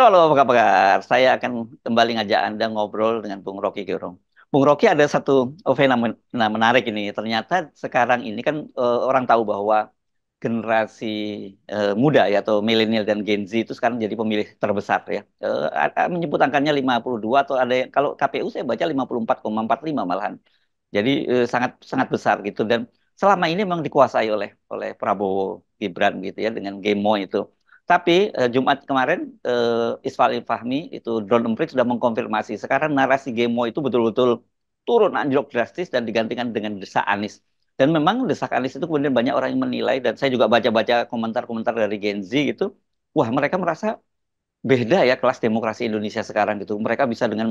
Halo, halo, apa kabar? Saya akan kembali ngajak Anda ngobrol dengan Bung Rocky Gerong. Bung Rocky ada satu fenomena menarik ini. Ternyata sekarang ini kan uh, orang tahu bahwa generasi uh, muda ya atau milenial dan Gen Z itu sekarang jadi pemilih terbesar ya. Uh, menyebut angkanya 52 atau ada yang, kalau KPU saya baca 54,45 malahan. Jadi uh, sangat sangat besar gitu dan selama ini memang dikuasai oleh oleh Prabowo Gibran gitu ya dengan Gemo itu tapi eh, Jumat kemarin eh, Isfal Fahmi itu Don Emprit sudah mengkonfirmasi sekarang narasi Gemo itu betul-betul turun anjlok drastis dan digantikan dengan desa Anis. Dan memang desak Anis itu kemudian banyak orang yang menilai dan saya juga baca-baca komentar-komentar dari Gen Z gitu. Wah mereka merasa beda ya kelas demokrasi Indonesia sekarang gitu. Mereka bisa dengan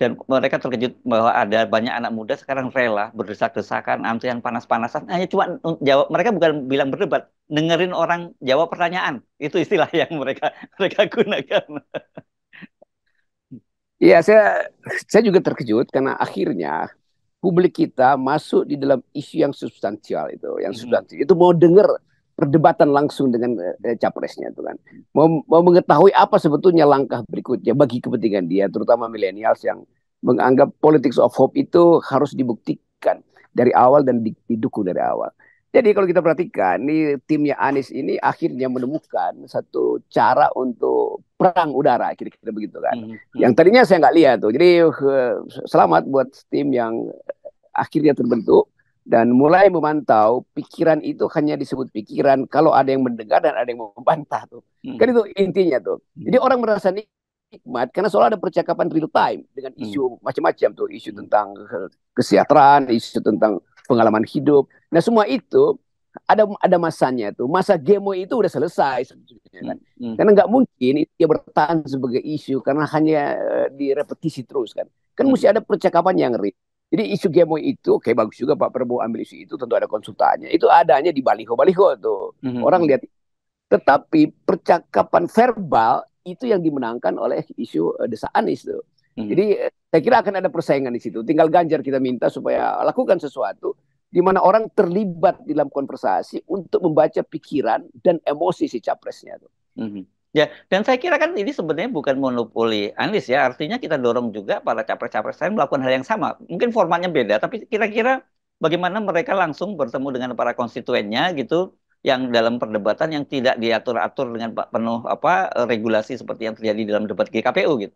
dan mereka terkejut bahwa ada banyak anak muda sekarang rela berdesak-desakan antrian panas-panasan hanya cuma jawab mereka bukan bilang berdebat dengerin orang jawab pertanyaan itu istilah yang mereka mereka gunakan Iya, saya saya juga terkejut karena akhirnya publik kita masuk di dalam isu yang substansial itu, yang mm-hmm. substansial. Hmm. Itu mau dengar perdebatan langsung dengan eh, capresnya itu kan mau, mau mengetahui apa sebetulnya langkah berikutnya bagi kepentingan dia terutama milenials yang menganggap politics of hope itu harus dibuktikan dari awal dan didukung dari awal jadi kalau kita perhatikan ini timnya Anies ini akhirnya menemukan satu cara untuk perang udara kira-kira begitu kan hmm. hmm. yang tadinya saya nggak lihat tuh jadi eh, selamat buat tim yang akhirnya terbentuk dan mulai memantau pikiran itu hanya disebut pikiran kalau ada yang mendengar dan ada yang membantah tuh hmm. kan itu intinya tuh hmm. jadi orang merasa nikmat karena soal ada percakapan real time dengan hmm. isu hmm. macam-macam tuh isu hmm. tentang kesejahteraan isu tentang pengalaman hidup nah semua itu ada ada masanya tuh masa gemo itu udah selesai sebetulnya kan hmm. karena nggak mungkin itu dia bertahan sebagai isu karena hanya eh, direpetisi terus kan kan hmm. mesti ada percakapan yang real jadi isu Gemo itu, oke okay, bagus juga Pak Prabowo ambil isu itu, tentu ada konsultannya. Itu adanya di baliho-baliho tuh. Mm -hmm. Orang mhm. lihat. Tetapi percakapan verbal itu yang dimenangkan oleh isu uh, eh, desa Anies tuh. Mm hmm. Jadi eh, saya kira akan ada persaingan di situ. Tinggal Ganjar kita minta supaya lakukan sesuatu di mana orang terlibat dalam konversasi untuk membaca pikiran dan emosi si capresnya tuh. Mm hmm. Ya, dan saya kira kan ini sebenarnya bukan monopoli Anies ya. Artinya kita dorong juga para capres-capres lain melakukan hal yang sama. Mungkin formatnya beda, tapi kira-kira bagaimana mereka langsung bertemu dengan para konstituennya gitu yang dalam perdebatan yang tidak diatur-atur dengan penuh apa eh, regulasi seperti yang terjadi dalam debat GKPU gitu.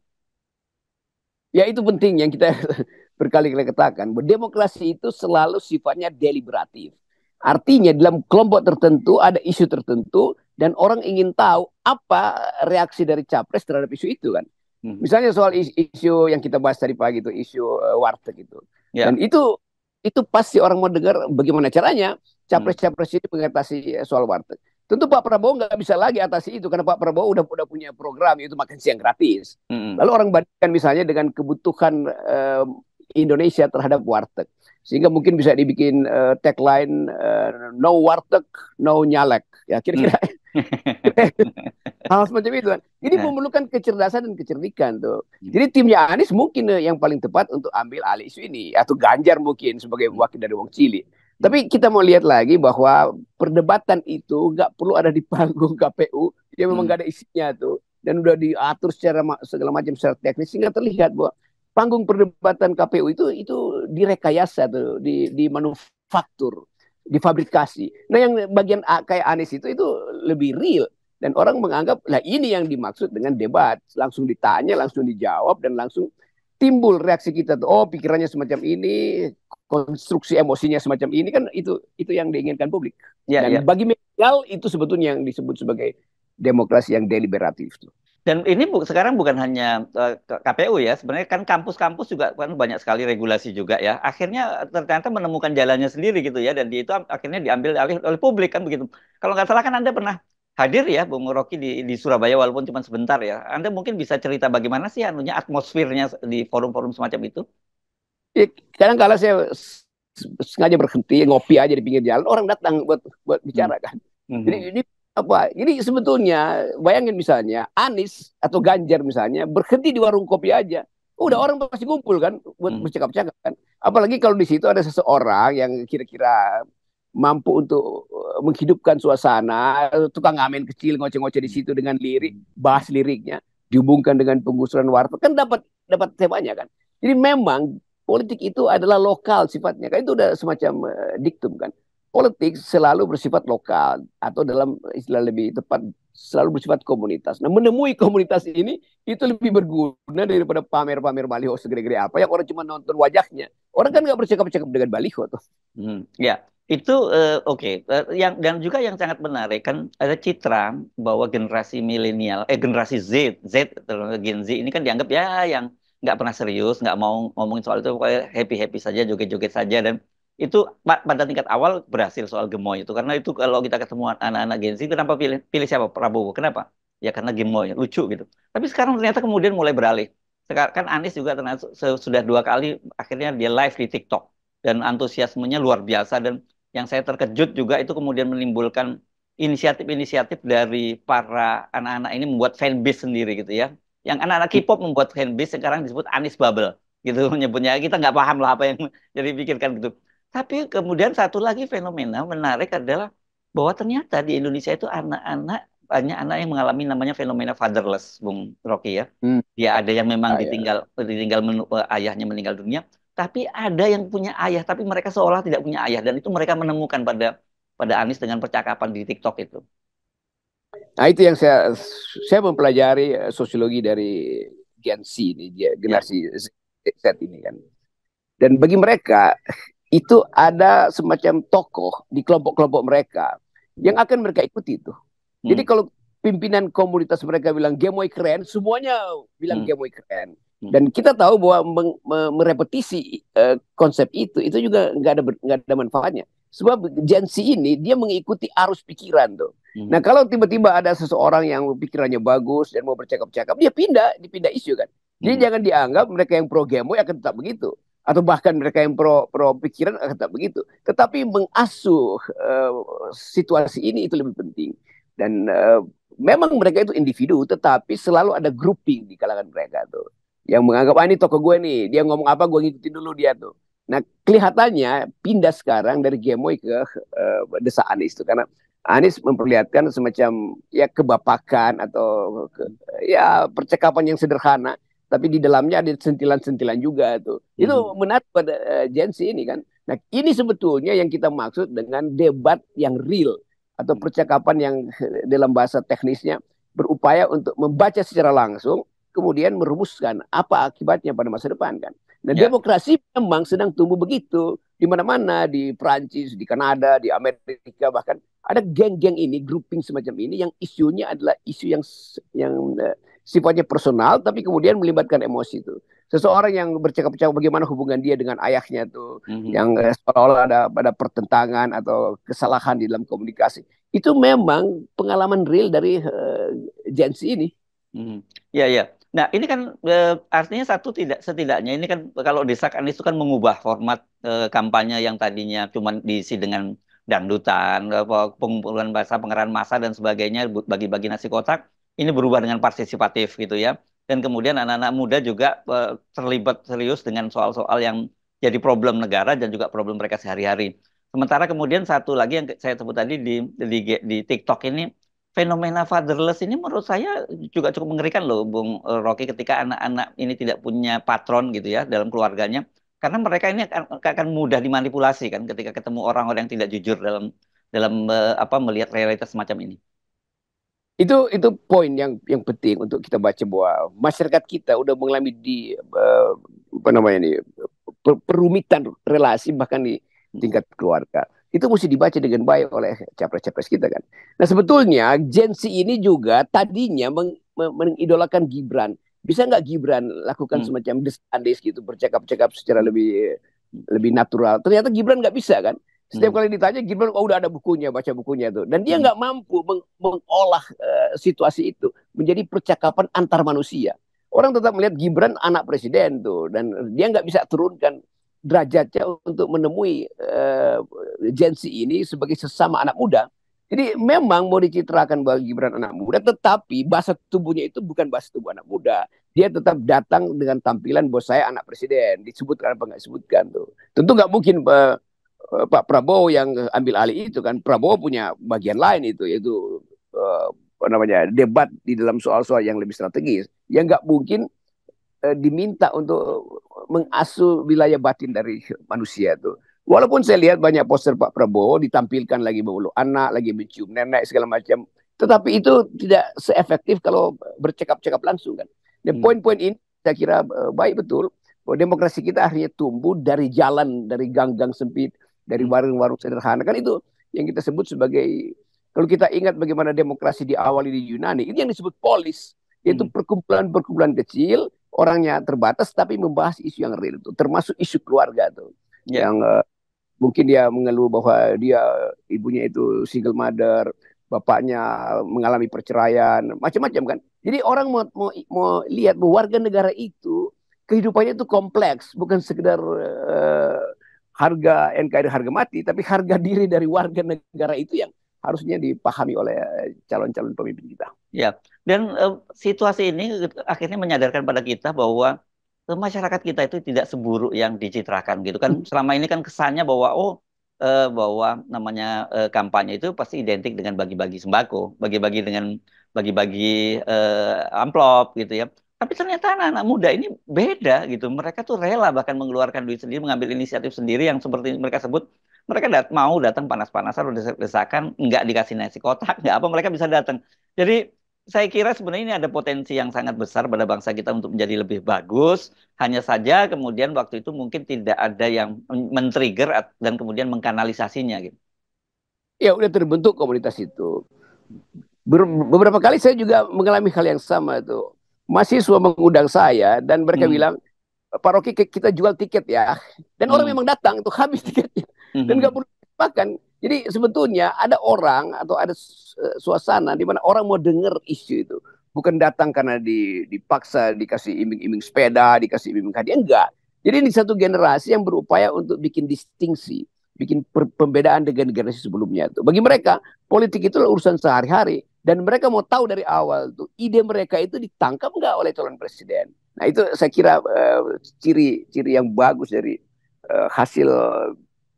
Ya itu penting yang kita berkali-kali katakan. Demokrasi itu selalu sifatnya deliberatif. Artinya dalam kelompok tertentu ada isu tertentu dan orang ingin tahu apa reaksi dari capres terhadap isu itu kan. Hmm. Misalnya soal isu yang kita bahas tadi pagi itu isu uh, warteg itu. Yeah. Dan itu itu pasti orang mau dengar bagaimana caranya capres-capres hmm. ini mengatasi eh, soal warteg. Tentu Pak Prabowo nggak bisa lagi atasi itu karena Pak Prabowo udah udah punya program yaitu makan siang gratis. -hmm. Lalu orang bandingkan misalnya dengan kebutuhan um, Indonesia terhadap warteg, sehingga mungkin bisa dibikin uh, tagline uh, "No warteg, no nyalek" ya kira-kira. hmm. Hal semacam itu kan. Jadi nah. memerlukan kecerdasan dan kecerdikan tuh. Hmm. Jadi timnya Anies mungkin eh, yang paling tepat untuk ambil alih isu ini atau Ganjar mungkin sebagai hmm. wakil dari Wong Cili. Hmm. Tapi kita mau lihat lagi bahwa perdebatan itu nggak perlu ada di panggung KPU. Dia ya, memang nggak ada isinya tuh dan udah diatur secara segala macam secara teknis sehingga terlihat bahwa panggung perdebatan KPU itu itu direkayasa tuh, di manufaktur difabrikasi. Nah yang bagian kayak Anies itu itu lebih real dan orang menganggap lah ini yang dimaksud dengan debat langsung ditanya langsung dijawab dan langsung timbul reaksi kita tuh oh pikirannya semacam ini konstruksi emosinya semacam ini kan itu itu yang diinginkan publik ya, dan ya. bagi media itu sebetulnya yang disebut sebagai demokrasi yang deliberatif tuh. Dan ini bu, sekarang bukan hanya uh, eh, KPU ya, sebenarnya kan kampus-kampus juga kan banyak sekali regulasi juga ya. Akhirnya eh, ternyata menemukan jalannya sendiri gitu ya, dan di itu akhirnya diambil alih oleh publik kan begitu. Kalau nggak salah kan Anda pernah hadir ya Bung Rocky di, di Surabaya walaupun cuma sebentar ya. Anda mungkin bisa cerita bagaimana sih anunya atmosfernya di forum-forum semacam itu? Ya, kadang saya sengaja berhenti ngopi aja di pinggir jalan, orang datang buat buat bicara hmm. kan. Mm -hmm. Jadi ini apa ini sebetulnya bayangin misalnya Anies atau Ganjar misalnya berhenti di warung kopi aja udah orang pasti kumpul kan buat hmm. bercakap-cakap kan apalagi kalau di situ ada seseorang yang kira-kira mampu untuk eh, menghidupkan suasana tukang amin kecil ngoceh-ngoceh di situ dengan lirik hmm. bahas liriknya dihubungkan dengan penggusuran warteg kan dapat dapat temanya kan jadi memang politik itu adalah lokal sifatnya kan itu udah semacam uh, diktum kan politik selalu bersifat lokal atau dalam istilah lebih tepat selalu bersifat komunitas. Nah, menemui komunitas ini itu lebih berguna daripada pamer-pamer baliho segede-gede apa yang orang cuma nonton wajahnya. Orang kan nggak bercakap-cakap dengan baliho tuh. Hmm, ya, itu uh, oke. Okay. Uh, eh, yang dan juga yang sangat menarik kan ada citra bahwa generasi milenial, eh generasi Z, Z Gen Z ini kan dianggap ya yang nggak pernah serius, nggak mau ngomongin soal itu, happy-happy saja, joget-joget saja dan itu pada tingkat awal berhasil soal gemoy itu karena itu kalau kita ketemu anak-anak Gen Z kenapa pilih pilih siapa Prabowo kenapa ya karena gemoy lucu gitu tapi sekarang ternyata kemudian mulai beralih sekarang kan Anies juga ternyata sudah dua kali akhirnya dia live di TikTok dan antusiasmenya luar biasa dan yang saya terkejut juga itu kemudian menimbulkan inisiatif-inisiatif dari para anak-anak ini membuat fanbase sendiri gitu ya yang anak-anak K-pop membuat fanbase sekarang disebut Anies Bubble gitu menyebutnya kita nggak paham lah apa yang jadi pikirkan gitu tapi kemudian satu lagi fenomena menarik adalah bahwa ternyata di Indonesia itu anak-anak banyak anak yang mengalami namanya fenomena fatherless, Bung Rocky ya. Hmm. Ya ada yang memang ah, iya. ditinggal ditinggal menu, eh, ayahnya meninggal dunia, tapi ada yang punya ayah tapi mereka seolah tidak punya ayah dan itu mereka menemukan pada pada Anies dengan percakapan di TikTok itu. Nah itu yang saya saya mempelajari eh, sosiologi dari Gen Z ini ya. generasi ya. Z ini kan. Dan bagi mereka itu ada semacam tokoh di kelompok-kelompok mereka yang akan mereka ikuti itu. Hmm. Jadi kalau pimpinan komunitas mereka bilang gemoy keren, semuanya bilang hmm. gemoy keren. Hmm. Dan kita tahu bahwa merepetisi uh, konsep itu itu juga nggak ada nggak ada manfaatnya. Sebab Gen Z ini dia mengikuti arus pikiran tuh. Hmm. Nah kalau tiba-tiba ada seseorang yang pikirannya bagus dan mau bercakap-cakap, dia pindah, dipindah isu kan. Jadi hmm. jangan dianggap mereka yang pro gemoy akan tetap begitu atau bahkan mereka yang pro pro pikiran tetap begitu. Tetapi mengasuh uh, situasi ini itu lebih penting dan uh, memang mereka itu individu tetapi selalu ada grouping di kalangan mereka tuh yang menganggap ah ini tokoh gue nih dia ngomong apa gue ngikutin dulu dia tuh. Nah kelihatannya pindah sekarang dari Gemoy ke uh, eh, desa Anies itu karena Anies memperlihatkan semacam ya kebapakan atau ke, ya percakapan yang sederhana tapi di dalamnya ada sentilan-sentilan juga tuh. Hmm. Itu menarik pada uh, Gen ini kan. Nah, ini sebetulnya yang kita maksud dengan debat yang real atau percakapan yang dalam bahasa teknisnya berupaya untuk membaca secara langsung kemudian merumuskan apa akibatnya pada masa depan kan. Nah, ya. demokrasi memang sedang tumbuh begitu di mana-mana di Prancis, di Kanada, di Amerika bahkan ada geng-geng ini, grouping semacam ini yang isunya adalah isu yang yang eh, sifatnya personal tapi kemudian melibatkan emosi itu. Seseorang yang bercakap-cakap bagaimana hubungan dia dengan ayahnya itu, mm-hmm. yang eh, seolah-olah ada pada pertentangan atau kesalahan di dalam komunikasi. Itu memang pengalaman real dari uh, ini. Mm-hmm. Ya ya. Nah, ini kan e, artinya satu tidak setidaknya ini kan kalau desak Anies itu kan mengubah format e, kampanye yang tadinya cuma diisi dengan dangdutan, pengumpulan bahasa pengerahan massa dan sebagainya bagi-bagi nasi kotak ini berubah dengan partisipatif gitu ya. Dan kemudian anak-anak muda juga eh, terlibat serius dengan soal-soal yang jadi problem negara dan juga problem mereka sehari-hari. Sementara kemudian satu lagi yang saya sebut tadi di, di, di TikTok ini fenomena fatherless ini menurut saya juga cukup mengerikan loh Bung eh, Rocky ketika anak-anak ini tidak punya patron gitu ya dalam keluarganya karena mereka ini akan, akan mudah dimanipulasi kan ketika ketemu orang-orang yang tidak jujur dalam dalam eh, apa melihat realitas semacam ini itu itu poin yang yang penting untuk kita baca bahwa masyarakat kita udah mengalami di uh, apa namanya ini per, perumitan relasi bahkan di tingkat keluarga itu mesti dibaca dengan baik oleh capres-capres kita kan. Nah sebetulnya Gen ini juga tadinya meng, mengidolakan Gibran. Bisa nggak Gibran lakukan hmm. semacam des gitu bercakap-cakap secara lebih lebih natural? Ternyata Gibran nggak bisa kan setiap hmm. kali ditanya Gibran oh udah ada bukunya, baca bukunya tuh. Dan dia hmm. nggak hmm. mampu meng mengolah uh, situasi itu menjadi percakapan antar manusia. Orang tetap melihat Gibran anak presiden tuh dan dia nggak bisa turunkan derajatnya untuk menemui uh, eh, Jensi ini sebagai sesama anak muda. Jadi memang mau dicitrakan bahwa Gibran anak muda, tetapi bahasa tubuhnya itu bukan bahasa tubuh anak muda. Dia tetap datang dengan tampilan bahwa saya anak presiden, disebutkan apa nggak disebutkan tuh. Tentu nggak mungkin uh, Eh, Pak Prabowo yang ambil alih itu kan Prabowo punya bagian lain itu yaitu uh, namanya debat di dalam soal-soal yang lebih strategis yang nggak mungkin uh, diminta untuk mengasuh wilayah batin dari manusia itu. Walaupun saya lihat banyak poster Pak Prabowo ditampilkan lagi bawa anak, lagi mencium nenek segala macam, tetapi itu tidak seefektif kalau bercakap-cakap langsung kan. Dan hmm. poin-poin ini saya kira uh, baik betul bahwa demokrasi kita akhirnya tumbuh dari jalan dari gang-gang sempit dari hmm. warung-warung sederhana kan itu yang kita sebut sebagai kalau kita ingat bagaimana demokrasi diawali di Yunani ini yang disebut polis yaitu hmm. perkumpulan-perkumpulan kecil orangnya terbatas tapi membahas isu yang real itu termasuk isu keluarga tuh yeah. yang uh, mungkin dia mengeluh bahwa dia ibunya itu single mother bapaknya mengalami perceraian, macam-macam kan. Jadi orang mau mau, mau lihat bahwa warga negara itu kehidupannya itu kompleks, bukan sekedar uh, harga NKRI harga mati, tapi harga diri dari warga negara itu yang harusnya dipahami oleh calon-calon pemimpin kita. Ya, dan e, situasi ini akhirnya menyadarkan pada kita bahwa e, masyarakat kita itu tidak seburuk yang dicitrakan gitu kan. Hmm. Selama ini kan kesannya bahwa oh e, bahwa namanya e, kampanye itu pasti identik dengan bagi-bagi sembako, bagi-bagi dengan bagi-bagi e, amplop gitu ya tapi ternyata anak-anak muda ini beda gitu. Mereka tuh rela bahkan mengeluarkan duit sendiri, mengambil inisiatif sendiri yang seperti mereka sebut. Mereka dat mau datang panas-panasan, udah desakan nggak dikasih nasi kotak, nggak apa, mereka bisa datang. Jadi saya kira sebenarnya ini ada potensi yang sangat besar pada bangsa kita untuk menjadi lebih bagus. Hanya saja kemudian waktu itu mungkin tidak ada yang men-trigger dan kemudian mengkanalisasinya gitu. Ya udah terbentuk komunitas itu. Beberapa kali saya juga mengalami hal yang sama tuh mahasiswa mengundang saya dan mereka hmm. bilang Pak Rocky kita jual tiket ya dan hmm. orang memang datang itu habis tiketnya hmm. dan nggak perlu makan jadi sebetulnya ada orang atau ada eh, suasana di mana orang mau dengar isu itu bukan datang karena dipaksa dikasih iming-iming sepeda dikasih iming-iming hadiah enggak jadi ini satu generasi yang berupaya untuk bikin distingsi bikin pembedaan dengan generasi sebelumnya itu bagi mereka politik itu urusan sehari-hari dan mereka mau tahu dari awal tuh ide mereka itu ditangkap nggak oleh calon presiden. Nah itu saya kira ciri-ciri eh, uh, yang bagus dari uh, hasil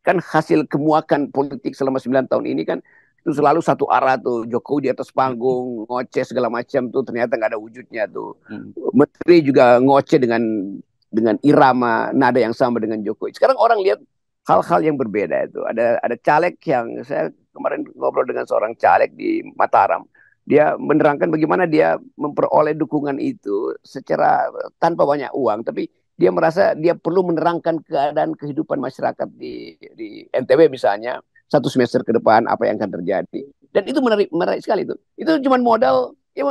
kan hasil kemuakan politik selama 9 tahun ini kan itu selalu satu arah tuh Jokowi di atas panggung ngoceh segala macam tuh ternyata nggak ada wujudnya tuh. Hmm. Menteri juga ngoceh dengan dengan irama nada yang sama dengan Jokowi. Sekarang orang lihat hal-hal yang berbeda itu. Ada ada caleg yang saya kemarin ngobrol dengan seorang caleg di Mataram dia menerangkan bagaimana dia memperoleh dukungan itu secara tanpa banyak uang tapi dia merasa dia perlu menerangkan keadaan kehidupan masyarakat di di NTB misalnya satu semester ke depan apa yang akan terjadi dan itu menarik menarik sekali itu itu cuma modal ya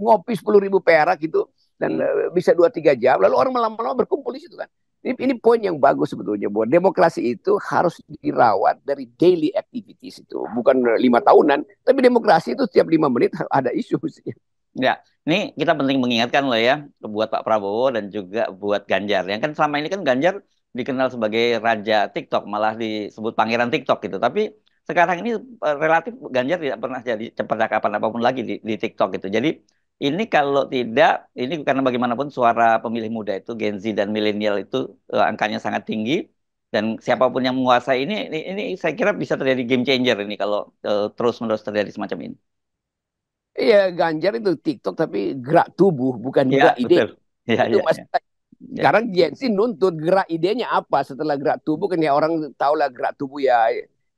ngopi sepuluh ribu perak gitu dan hmm. eh, bisa dua tiga jam lalu orang lama-lama berkumpul di situ kan ini, ini poin yang bagus sebetulnya bahwa demokrasi itu harus dirawat dari daily activities itu, bukan lima tahunan, tapi demokrasi itu setiap lima menit ada isu sih. Ya, ini kita penting mengingatkan loh ya buat Pak Prabowo dan juga buat Ganjar. Yang kan selama ini kan Ganjar dikenal sebagai raja TikTok, malah disebut pangeran TikTok gitu. Tapi sekarang ini eh, relatif Ganjar tidak pernah jadi percakapan apapun lagi di, di TikTok gitu. Jadi ini kalau tidak, ini karena bagaimanapun suara pemilih muda itu Gen Z dan milenial itu uh, angkanya sangat tinggi dan siapapun yang menguasai ini, ini, ini saya kira bisa terjadi game changer ini kalau uh, eh, terus menerus terjadi semacam ini. Iya, Ganjar itu TikTok tapi gerak tubuh bukan ya, gerak ide. Ya, itu ya, masih Ya. Iya. Sekarang Gen Z nuntut gerak idenya apa setelah gerak tubuh kan ya orang tahu lah gerak tubuh ya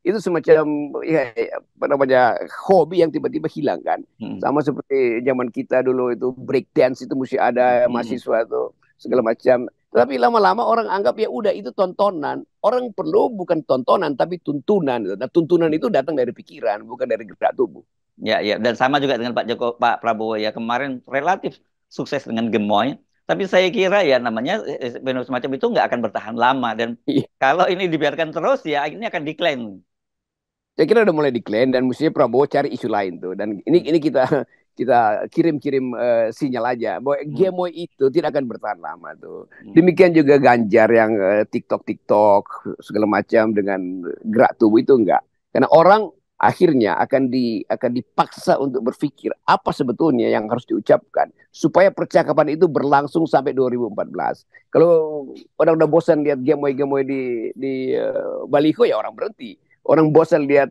itu semacam ya, apa namanya hobi yang tiba-tiba hilang kan hmm. sama seperti zaman kita dulu itu break dance itu mesti ada hmm. mahasiswa itu segala macam tapi lama-lama orang anggap ya udah itu tontonan orang perlu bukan tontonan tapi tuntunan nah tuntunan itu datang dari pikiran bukan dari gerak tubuh ya ya dan sama juga dengan Pak Joko Pak Prabowo ya kemarin relatif sukses dengan gemoy tapi saya kira ya namanya eh, eh, benar semacam itu nggak akan bertahan lama dan iya. kalau ini dibiarkan terus ya ini akan decline saya kira udah mulai diklaim dan mestinya Prabowo cari isu lain tuh dan ini hmm. ini kita kita kirim-kirim uh, sinyal aja bahwa hmm. GMO itu tidak akan bertahan lama tuh. Hmm. Demikian juga Ganjar yang uh, TikTok TikTok segala macam dengan gerak tubuh itu enggak. Karena orang akhirnya akan di akan dipaksa untuk berpikir apa sebetulnya yang harus diucapkan supaya percakapan itu berlangsung sampai 2014. Kalau orang udah bosan lihat gemoy-gemoy di di uh, baliho ya orang berhenti orang bosan lihat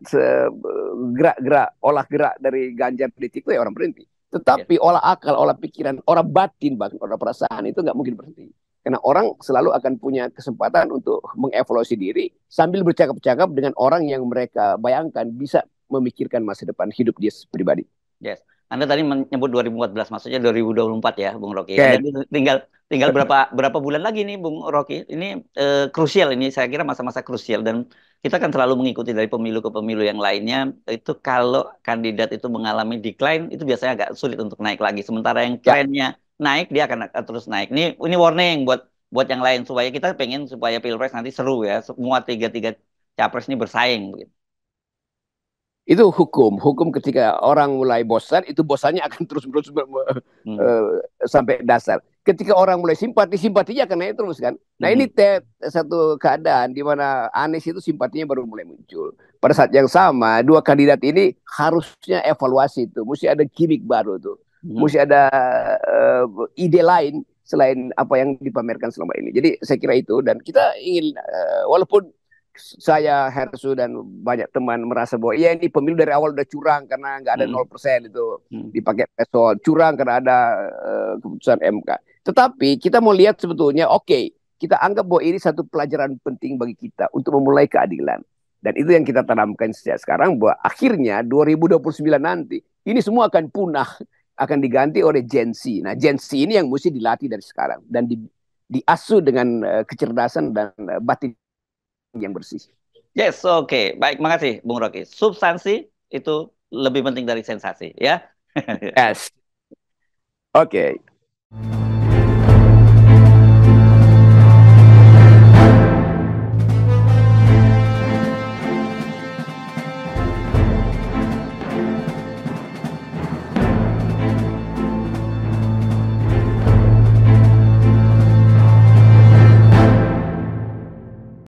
gerak-gerak olah gerak dari ganja politik itu ya orang berhenti tetapi yeah. olah akal olah pikiran olah batin bahkan olah perasaan itu nggak mungkin berhenti karena orang selalu akan punya kesempatan untuk mengevaluasi diri sambil bercakap-cakap dengan orang yang mereka bayangkan bisa memikirkan masa depan hidup dia pribadi yes anda tadi menyebut 2014, maksudnya 2024 ya, Bung Rocky. Ya. Okay. tinggal tinggal berapa berapa bulan lagi nih, Bung Rocky. Ini eh, krusial ini, saya kira masa-masa krusial dan kita akan selalu mengikuti dari pemilu ke pemilu yang lainnya. Itu kalau kandidat itu mengalami decline, itu biasanya agak sulit untuk naik lagi. Sementara yang ya. trennya yeah. naik, dia akan terus naik. Ini ini warning buat buat yang lain supaya kita pengen supaya pilpres nanti seru ya, semua tiga tiga capres ini bersaing. Begitu. Itu hukum, hukum ketika orang mulai bosan itu bosannya akan terus-terus hmm. uh, sampai dasar. Ketika orang mulai simpati, simpatinya akan naik terus kan. Nah, hmm. ini te satu keadaan di mana Anies itu simpatinya baru mulai muncul. Pada saat yang sama, dua kandidat ini harusnya evaluasi itu, mesti ada gimmick baru tuh. Hmm. Mesti ada uh, ide lain selain apa yang dipamerkan selama ini. Jadi saya kira itu dan kita ingin uh, walaupun saya Hersu dan banyak teman merasa bahwa ya ini pemilu dari awal udah curang karena nggak ada hmm. nol persen itu hmm. dipakai pesol curang karena ada uh, keputusan MK. Tetapi kita mau lihat sebetulnya oke okay, kita anggap bahwa ini satu pelajaran penting bagi kita untuk memulai keadilan dan itu yang kita tanamkan sejak sekarang bahwa akhirnya 2029 nanti ini semua akan punah akan diganti oleh Gen Z. Nah Gen Z ini yang mesti dilatih dari sekarang dan di diasuh dengan uh, kecerdasan dan uh, batin yang bersih. Yes, oke. Okay. Baik, makasih Bung Rocky. Substansi itu lebih penting dari sensasi, ya. yes. Oke. Okay.